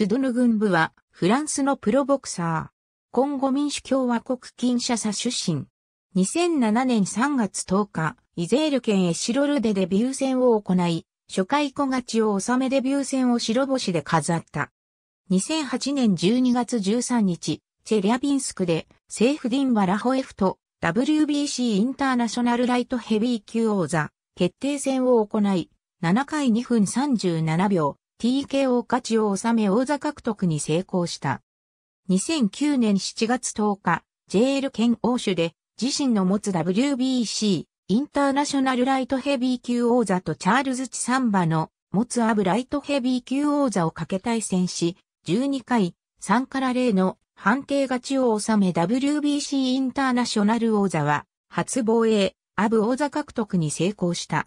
トゥドヌ軍部は、フランスのプロボクサー。コンゴ民主共和国キ社者出身。2007年3月10日、イゼール県エシロルデデビュー戦を行い、初回小勝ちを収めデビュー戦を白星で飾った。2008年12月13日、チェリャビンスクで、セーフディン・バ・ラホエフと WBC インターナショナルライトヘビー級王座決定戦を行い、7回2分37秒、TKO 勝ちを収め王座獲得に成功した。2009年7月10日、JL 県欧州で自身の持つ WBC インターナショナルライトヘビー級王座とチャールズ・チサンバの持つアブライトヘビー級王座をかけ対戦し、12回3から0の判定勝ちを収め WBC インターナショナル王座は初防衛、アブ王座獲得に成功した。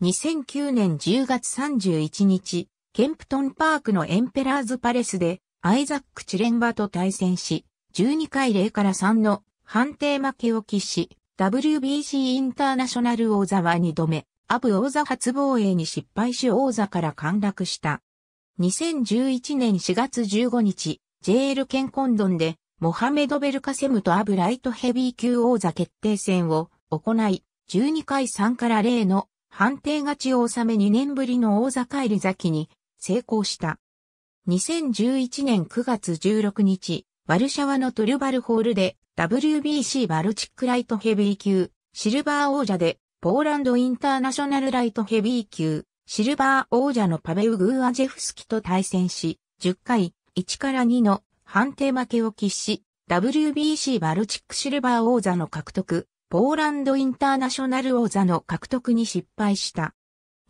2009年10月31日、ケンプトンパークのエンペラーズパレスでアイザック・チレンバと対戦し、12回0から3の判定負けを喫し、WBC インターナショナル王座は2度目、アブ王座初防衛に失敗し王座から陥落した。2011年4月15日、JL ケンコンドンで、モハメド・ベルカセムとアブライトヘビー級王座決定戦を行い、12回3から0の判定勝ちを収め2年ぶりの王座帰り咲きに成功した。2011年9月16日、ワルシャワのトルバルホールで WBC バルチックライトヘビー級、シルバー王者でポーランドインターナショナルライトヘビー級、シルバー王者のパベウ・グーアジェフスキと対戦し、10回、1から2の判定負けを喫し、WBC バルチックシルバー王座の獲得、ポーランドインターナショナル王座の獲得に失敗した。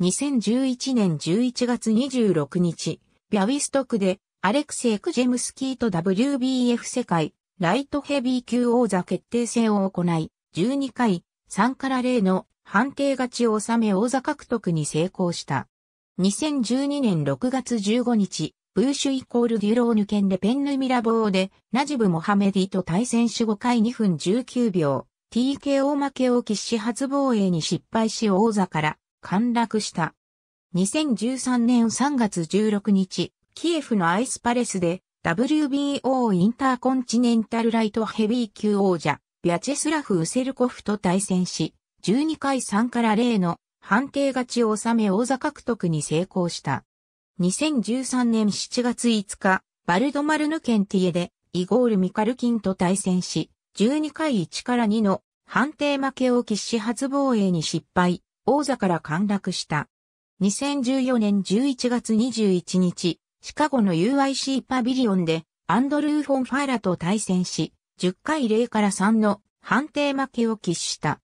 2011年11月26日、ビャウィストクで、アレクセイ・クジェムスキーと WBF 世界、ライトヘビー級王座決定戦を行い、12回、3から0の判定勝ちを収め王座獲得に成功した。2012年6月15日、ブーシュイコールデュローヌ県でペンヌミラボーで、ナジブ・モハメディと対戦し5回2分19秒、TKO 負けを喫し初防衛に失敗し王座から陥落した。2013年3月16日、キエフのアイスパレスで WBO インターコンチネンタルライトヘビー級王者、ビャチェスラフ・ウセルコフと対戦し、12回3から0の判定勝ちを収め王座獲得に成功した。2013年7月5日、バルドマルヌケンティエでイゴール・ミカルキンと対戦し、12回1から2の判定負けを喫し初防衛に失敗。王座から陥落した。2014年11月21日、シカゴの UIC パビリオンでアンドルー・フォン・ファーラと対戦し、10回0から3の判定負けを喫した。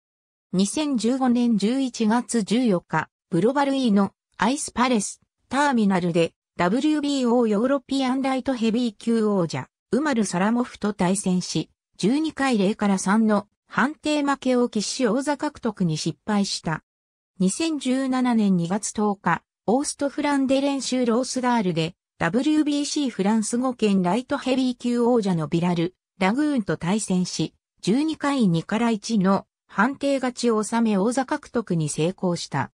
2015年11月14日、グロバル E のアイスパレスターミナルで WBO ヨーロピアンライトヘビー級王者、ウマル・サラモフと対戦し、12回0から3の判定負けを喫し王座獲得に失敗した。2017年2月10日、オーストフランデ練習ロースダールで、WBC フランス語圏ライトヘビー級王者のビラル、ラグーンと対戦し、12回2から1の判定勝ちを収め王座獲得に成功した。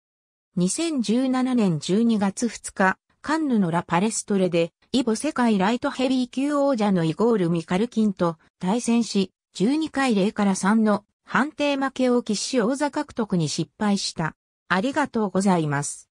2017年12月2日、カンヌのラ・パレストレで、イボ世界ライトヘビー級王者のイゴール・ミカルキンと対戦し、12回0から3の判定負けを喫し王座獲得に失敗した。ありがとうございます。